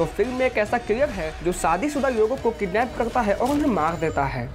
तो फिल्म में एक ऐसा क्लियर है जो शादीशुदा लोगों को किडनैप करता है और उन्हें मार देता है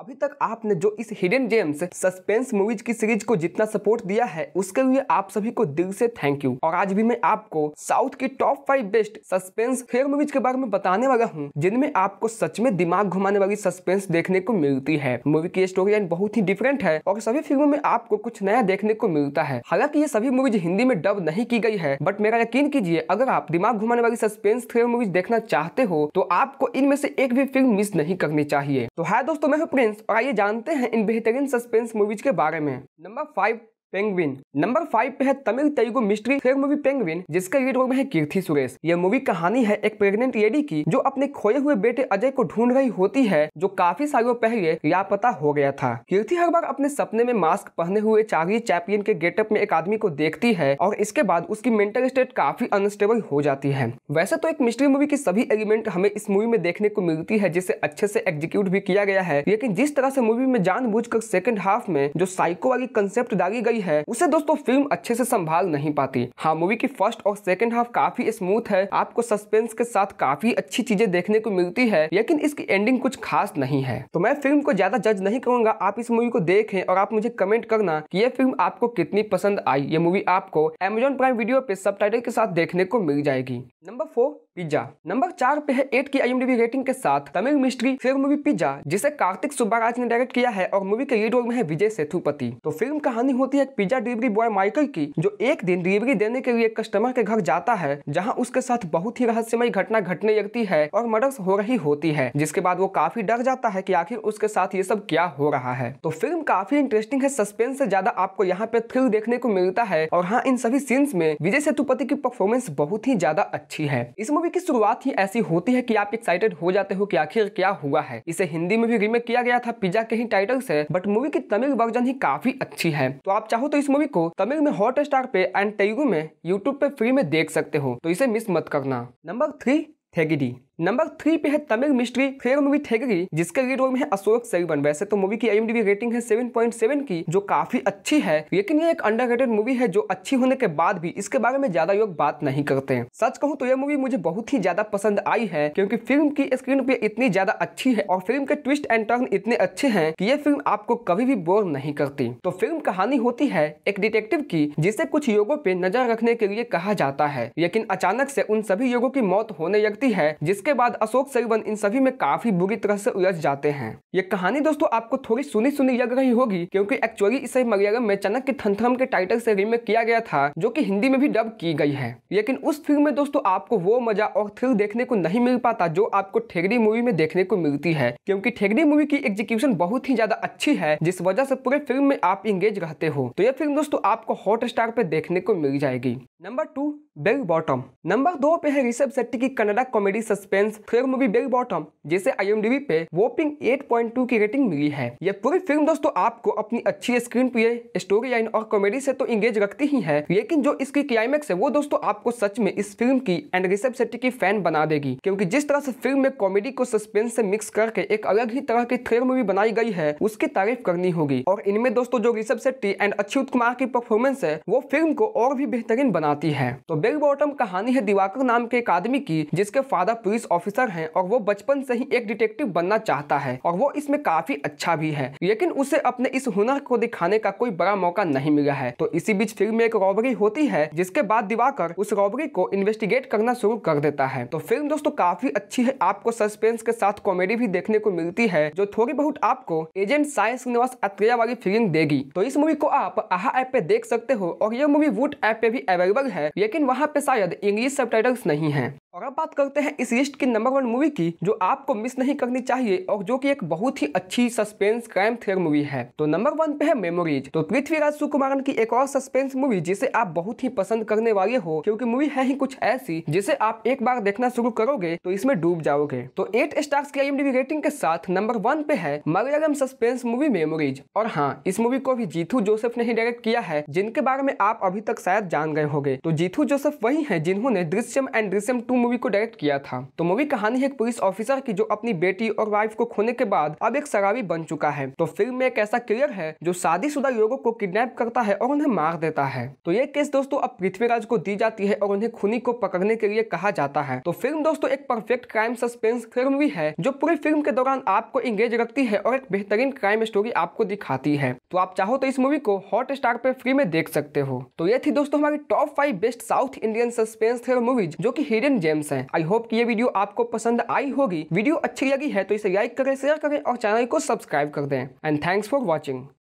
अभी तक आपने जो इस हिडन जेम्स सस्पेंस मूवीज की सीरीज को जितना सपोर्ट दिया है उसके लिए आप सभी को दिल से थैंक यू और आज भी मैं आपको साउथ की top five best suspense fair movies के बारे में बताने वाला हूँ जिनमें आपको सच में दिमाग घुमाने वाली सस्पेंस देखने को मिलती है मूवी की स्टोरी लाइन बहुत ही डिफरेंट है और सभी फिल्मों में आपको कुछ नया देखने को मिलता है हालांकि ये सभी मूवीज हिंदी में डब नहीं की गई है बट मेरा यकीन कीजिए अगर आप दिमाग घुमाने वाली सस्पेंस थ्रिलर मूवीज देखना चाहते हो तो आपको इनमें से एक भी फिल्म मिस नहीं करनी चाहिए तो है हाँ दोस्तों मैं प्रिंस सस्पेंस और आइए जानते हैं इन बेहतरीन सस्पेंस मूवीज के बारे में number five Penguin number five पे है Tamil Telugu mystery thrill movie Penguin जिसका लीड रोल में है कीर्ति सुरेश यह मूवी कहानी है एक प्रेग्नेंट लेडी की जो अपने खोए हुए बेटे अजय को ढूंढ रही होती है जो काफी सालों पहले लापता हो गया था कीर्ति हर बार अपने सपने में मास्क पहने हुए चार्ली चैपियन के गेटअप में एक आदमी को देखती है और इसके बाद उसकी मेंटल स्टेट काफी अनस्टेबल हो जाती है वैसे तो एक मिस्ट्री मूवी की सभी एलिमेंट हमें इस मूवी में देखने को मिलती है जिसे अच्छे से एग्जीक्यूट भी किया गया है लेकिन जिस तरह से मूवी में जानबूझकर सेकंड हाफ में जो साइको वाली कंसेप्ट डाली गई गई है उसे दोस्तों फिल्म अच्छे से संभाल नहीं पाती हाँ मूवी की फर्स्ट और सेकेंड हाफ काफी स्मूथ है आपको सस्पेंस के साथ काफी अच्छी चीजें देखने को मिलती है लेकिन इसकी एंडिंग कुछ खास नहीं है तो मैं फिल्म को ज्यादा जज नहीं करूंगा आप इस मूवी को देखें और आप मुझे कमेंट करना कि ये फिल्म आपको कितनी पसंद आई ये मूवी आपको एमेजोन प्राइम वीडियो पे सब के साथ देखने को मिल जाएगी नंबर फोर पिज्जा नंबर चार पे है एट की आई रेटिंग के साथ Tamil mystery film movie Pizza जिसे कार्तिक सुब्बाराज ने डायरेक्ट किया है और मूवी के लीड रोल में है विजय सेतुपति तो फिल्म कहानी होती है पिज्जा डिलीवरी बॉय माइकल की जो एक दिन डिलीवरी देने के लिए कस्टमर के घर जाता है जहाँ उसके साथ बहुत ही रहस्यमय घटना घटने लगती है और मर्डर्स हो रही होती है जिसके बाद वो काफी डर जाता है की आखिर उसके साथ ये सब क्या हो रहा है तो फिल्म काफी इंटरेस्टिंग है सस्पेंस से ज्यादा आपको यहाँ पे थ्रिल देखने को मिलता है और हाँ इन सभी सीन्स में विजय सेतुपति की परफॉर्मेंस बहुत ही ज्यादा अच्छी है इस मूवी मूवी की शुरुआत ही ऐसी होती है कि आप एक्साइटेड हो जाते हो कि आखिर क्या हुआ है इसे हिंदी में भी रीमेक किया गया था पिज्जा के ही टाइटल से बट मूवी की तमिल वर्जन ही काफी अच्छी है तो आप चाहो तो इस मूवी को तमिल में हॉट स्टार पे एंड तेलुगु में यूट्यूब पे फ्री में देख सकते हो तो इसे मिस मत करना number three Thegidi number three पे है तमिल मिस्ट्री थ्रेर मूवी ठेगरी जिसके लीड रोल में है अशोक सेवन वैसे तो मूवी की आई रेटिंग है 7.7 की जो काफी अच्छी है लेकिन ये एक अंडर मूवी है जो अच्छी होने के बाद भी इसके बारे में ज्यादा लोग बात नहीं करते हैं सच कहूँ तो यह मूवी मुझे बहुत ही ज्यादा पसंद आई है क्योंकि फिल्म की स्क्रीन पे इतनी ज्यादा अच्छी है और फिल्म के ट्विस्ट एंड टर्न इतने अच्छे है की ये फिल्म आपको कभी भी बोर नहीं करती तो फिल्म कहानी होती है एक डिटेक्टिव की जिसे कुछ योगों पे नजर रखने के लिए कहा जाता है लेकिन अचानक से उन सभी योगों की मौत होने लगती है जिसके इसके बाद अशोक सरिवन इन सभी में काफी बुरी तरह से उलझ जाते हैं ये कहानी दोस्तों आपको थोड़ी सुनी सुनी लग रही होगी क्योंकि एक्चुअली इसे मलयालम में चनक के थंथरम के टाइटल से रिमेक किया गया था जो कि हिंदी में भी डब की गई है लेकिन उस फिल्म में दोस्तों आपको वो मजा और थ्रिल देखने को नहीं मिल पाता जो आपको ठेगड़ी मूवी में देखने को मिलती है क्योंकि ठेगड़ी मूवी की एग्जीक्यूशन बहुत ही ज्यादा अच्छी है जिस वजह से पूरे फिल्म में आप इंगेज रहते हो तो यह फिल्म दोस्तों आपको हॉट स्टार पे देखने को मिल जाएगी number two Bell Bottom number दो पे है ऋषभ शेट्टी की Kannada comedy suspense thriller movie Bell Bottom जिसे आईएमडीबी पे वोपिंग 8.2 की रेटिंग मिली है यह पूरी फिल्म दोस्तों आपको अपनी अच्छी स्क्रीन प्ले स्टोरी लाइन और कॉमेडी से तो इंगेज रखती ही है लेकिन जो इसकी क्लाइमेक्स है वो दोस्तों आपको सच में इस फिल्म की एंड ऋषभ शेट्टी की फैन बना देगी क्योंकि जिस तरह से फिल्म में कॉमेडी को सस्पेंस से मिक्स करके एक अलग ही तरह की थ्रिलर मूवी बनाई गई है उसकी तारीफ करनी होगी और इनमें दोस्तों जो ऋषभ शेट्टी एंड अक्षय कुमार की परफॉर्मेंस है वो फिल्म को और भी बेहतरीन बनाती है तो बेल बॉटम कहानी है दिवाकर नाम के एक आदमी की जिसके फादर पुलिस ऑफिसर हैं और वो बचपन से ही एक डिटेक्टिव बनना चाहता है और वो इसमें काफी अच्छा भी है लेकिन उसे अपने इस हुनर को दिखाने का कोई बड़ा मौका नहीं मिला है तो इसी बीच फिल्म में एक रॉबरी होती है जिसके बाद दिवाकर उस रॉबरी को इन्वेस्टिगेट करना शुरू कर देता है तो फिल्म दोस्तों काफी अच्छी है आपको सस्पेंस के साथ कॉमेडी भी देखने को मिलती है जो थोड़ी बहुत आपको एजेंट साइंस निवास अत्रिया वाली फीलिंग देगी तो इस मूवी को आप आहा ऐप पे देख सकते हो और ये मूवी वुट ऐप पे भी अवेलेबल है लेकिन वहाँ वहाँ पे शायद इंग्लिश सब नहीं हैं और अब बात करते हैं इस लिस्ट की नंबर वन मूवी की जो आपको मिस नहीं करनी चाहिए और जो कि एक बहुत ही अच्छी सस्पेंस क्राइम थ्रिलर मूवी है तो नंबर वन पे है मेमोरीज तो पृथ्वीराज सुकुमारन की एक और सस्पेंस मूवी जिसे आप बहुत ही पसंद करने वाले हो क्योंकि मूवी है ही कुछ ऐसी जिसे आप एक बार देखना शुरू करोगे तो इसमें डूब जाओगे तो एट स्टार्स की आई रेटिंग के साथ नंबर वन पे है मलयालम सस्पेंस मूवी मेमोरीज और हाँ इस मूवी को भी जीथू जोसेफ ने ही डायरेक्ट किया है जिनके बारे में आप अभी तक शायद जान गए होंगे तो जीथू जोसेफ वही है जिन्होंने Drishyam and Drishyam two movie को डायरेक्ट किया था तो मूवी कहानी है एक पुलिस ऑफिसर की जो अपनी बेटी और वाइफ को खोने के बाद अब एक शराबी बन चुका है तो फिल्म में एक ऐसा क्लियर है जो शादीशुदा लोगों को किडनैप करता है और उन्हें मार देता है तो ये केस दोस्तों अब पृथ्वीराज को दी जाती है और उन्हें खुनी को पकड़ने के लिए कहा जाता है तो फिल्म दोस्तों एक परफेक्ट क्राइम सस्पेंस फिल्म भी है जो पूरी फिल्म के दौरान आपको इंगेज रखती है और एक बेहतरीन क्राइम स्टोरी आपको दिखाती है तो आप चाहो तो इस मूवी को हॉट स्टार पे फ्री में देख सकते हो तो ये थी दोस्तों हमारी top five best south Indian suspense thriller movies जो की हिडन गेम्स हैं आई होप कि ये वीडियो आपको पसंद आई होगी वीडियो अच्छी लगी है तो इसे लाइक करें शेयर करें और चैनल को सब्सक्राइब कर दें एंड थैंक्स फॉर वॉचिंग